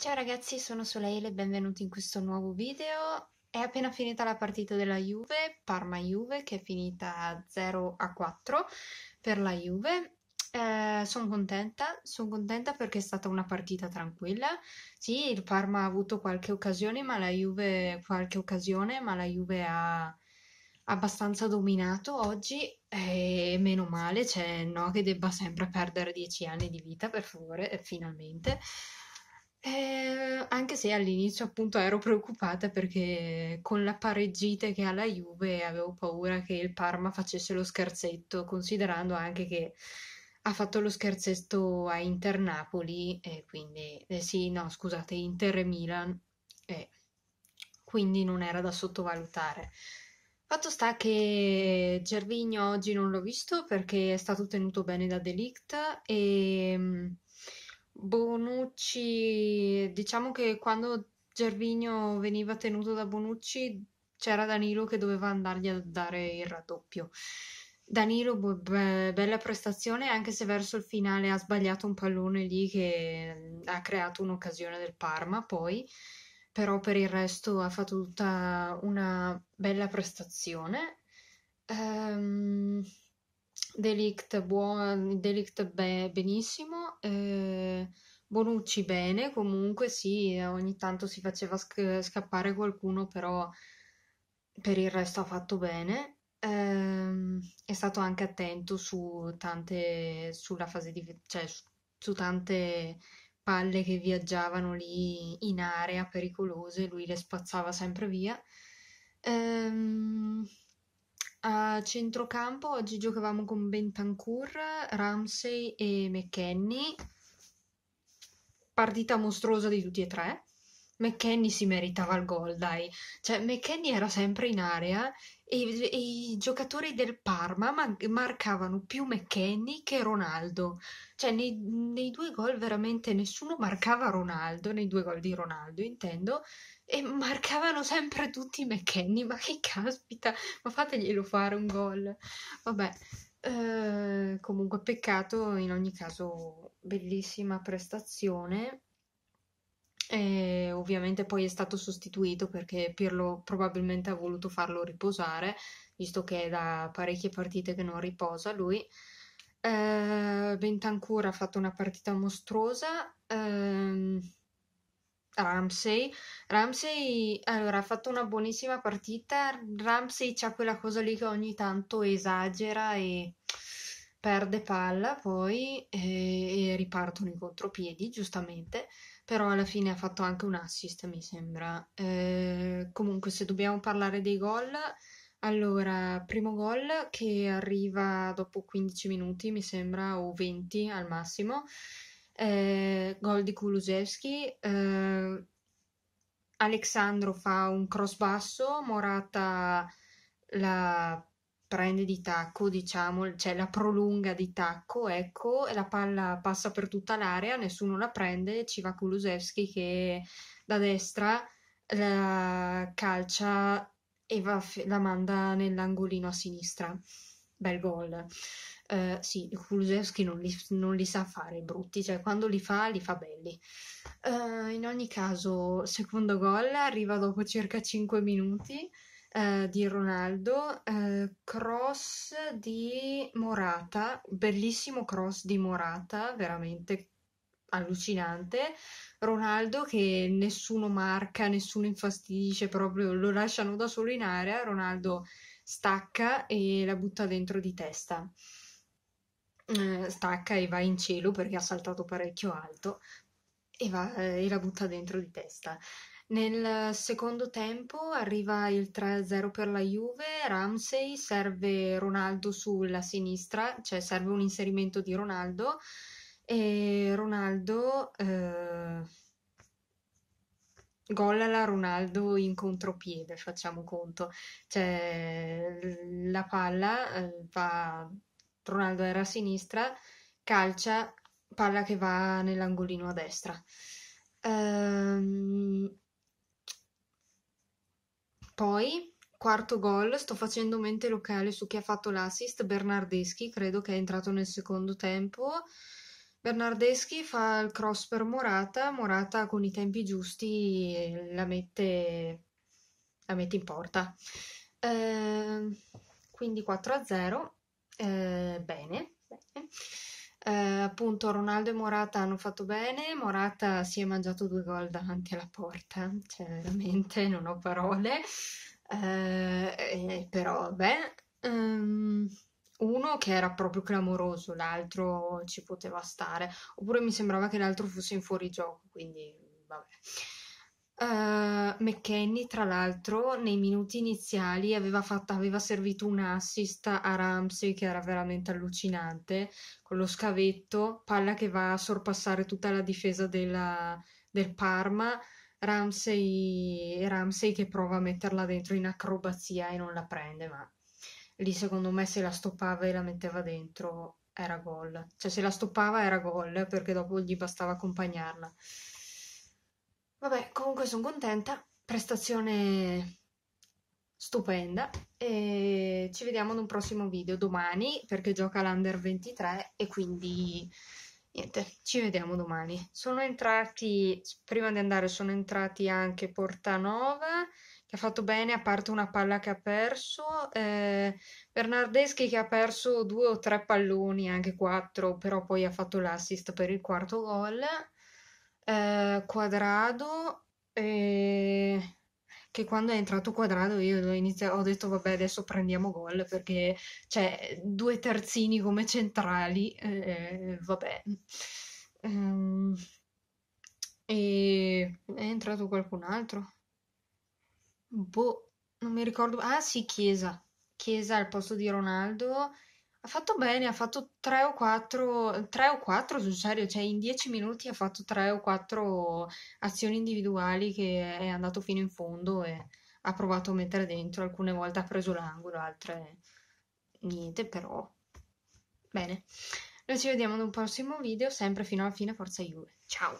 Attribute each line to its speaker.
Speaker 1: Ciao ragazzi, sono Soleile, e benvenuti in questo nuovo video. È appena finita la partita della Juve, Parma-Juve, che è finita 0 a 4 per la Juve. Eh, sono contenta, sono contenta perché è stata una partita tranquilla. Sì, il Parma ha avuto qualche occasione, ma la Juve, occasione, ma la Juve ha abbastanza dominato oggi e eh, meno male, cioè no che debba sempre perdere 10 anni di vita, per favore, eh, finalmente. Eh, anche se all'inizio appunto ero preoccupata perché con la pareggite che ha la Juve avevo paura che il Parma facesse lo scherzetto, considerando anche che ha fatto lo scherzetto a Inter Napoli, e quindi eh, sì, no, scusate, Inter e Milan, eh, quindi non era da sottovalutare. Fatto sta che Gervigno oggi non l'ho visto perché è stato tenuto bene da Delict e mm, Bonucci, diciamo che quando Gervinio veniva tenuto da Bonucci c'era Danilo che doveva andargli a dare il raddoppio. Danilo, be- bella prestazione, anche se verso il finale ha sbagliato un pallone lì che mm, ha creato un'occasione del Parma poi, però per il resto ha fatto tutta una bella prestazione. Ehm... Um... Delict, buon, Delict be, benissimo, eh, Bonucci bene, comunque sì, ogni tanto si faceva sc- scappare qualcuno, però per il resto ha fatto bene. Eh, è stato anche attento su tante, sulla fase di, cioè, su, su tante palle che viaggiavano lì in area pericolose, lui le spazzava sempre via. Ehm, a centrocampo oggi giocavamo con Bentancur, Ramsey e McKenny. Partita mostruosa di tutti e tre. McKenny si meritava il gol, dai. Cioè, McKenny era sempre in area e, e i giocatori del Parma man- marcavano più McKenny che Ronaldo. Cioè, nei, nei, due gol veramente nessuno marcava Ronaldo, nei due gol di Ronaldo intendo, e marcavano sempre tutti McKenny. Ma che caspita, ma fateglielo fare un gol. Vabbè. Eh, comunque peccato in ogni caso bellissima prestazione eh, ovviamente poi è stato sostituito perché Pirlo probabilmente ha voluto farlo riposare, visto che è da parecchie partite che non riposa lui. Eh, Bentancur ha fatto una partita mostruosa. Eh, Ramsey. Ramsey allora, ha fatto una buonissima partita. Ramsey c'ha quella cosa lì che ogni tanto esagera e perde palla poi e, eh, e ripartono i contropiedi, giustamente però alla fine ha fatto anche un assist, mi sembra. Eh, comunque, se dobbiamo parlare dei gol, allora, primo gol che arriva dopo 15 minuti, mi sembra, o 20 al massimo, eh, gol di Kulusevski. Eh, Alexandro fa un cross basso, Morata la prende di tacco, diciamo, cioè la prolunga di tacco, ecco, e la palla passa per tutta l'area, nessuno la prende, ci va Kulusevski che da destra la calcia e va, la manda nell'angolino a sinistra. Bel gol. Uh, sì, Kulusevski non li, non li, sa fare brutti, cioè quando li fa, li fa belli. Uh, in ogni caso, secondo gol arriva dopo circa 5 minuti eh, di Ronaldo, eh, cross di Morata, bellissimo cross di Morata, veramente allucinante. Ronaldo che nessuno marca, nessuno infastidisce, proprio lo lasciano da solo in area, Ronaldo stacca e la butta dentro di testa. Eh, stacca e va in cielo perché ha saltato parecchio alto e, va, eh, e la butta dentro di testa. Nel secondo tempo arriva il 3-0 per la Juve, Ramsey serve Ronaldo sulla sinistra, cioè serve un inserimento di Ronaldo e Ronaldo eh, gol alla Ronaldo in contropiede, facciamo conto. Cioè la palla eh, va Ronaldo era a sinistra, calcia, palla che va nell'angolino a destra. Ehm Poi, quarto gol, sto facendo mente locale su chi ha fatto l'assist, Bernardeschi, credo che è entrato nel secondo tempo. Bernardeschi fa il cross per Morata, Morata con i tempi giusti la mette, la mette in porta. Eh, quindi 4 0, eh, bene. bene eh, appunto Ronaldo e Morata hanno fatto bene, Morata si è mangiato due gol davanti alla porta, cioè veramente non ho parole, eh, però vabbè, um, ehm, uno che era proprio clamoroso, l'altro ci poteva stare, oppure mi sembrava che l'altro fosse in fuorigioco, quindi vabbè. Uh, McKenny, tra l'altro, nei minuti iniziali aveva, fatto, aveva, servito un assist a Ramsey che era veramente allucinante, con lo scavetto, palla che va a sorpassare tutta la difesa della, del Parma, Ramsey, Ramsey che prova a metterla dentro in acrobazia e non la prende, ma lì secondo me se la stoppava e la metteva dentro era gol, cioè se la stoppava era gol perché dopo gli bastava accompagnarla. Vabbè, comunque sono contenta, prestazione stupenda e ci vediamo in un prossimo video domani perché gioca l'Under 23 e quindi niente, ci vediamo domani. Sono entrati, prima di andare sono entrati anche Portanova che ha fatto bene a parte una palla che ha perso, eh, Bernardeschi che ha perso due o tre palloni, anche quattro, però poi ha fatto l'assist per il quarto gol. Eh, quadrado e che quando è entrato Quadrado io inizio, ho detto vabbè adesso prendiamo gol perché c'è cioè, due terzini come centrali eh, eh vabbè ehm, e è entrato qualcun altro boh non mi ricordo ah sì Chiesa Chiesa al posto di Ronaldo ha fatto bene, ha fatto 3 o 4, 3 o 4 sul serio, cioè in 10 minuti ha fatto 3 o 4 azioni individuali che è andato fino in fondo e ha provato a mettere dentro, alcune volte ha preso l'angolo, altre niente, però bene. Noi ci vediamo in un prossimo video, sempre fino alla fine, forza Juve. Ciao!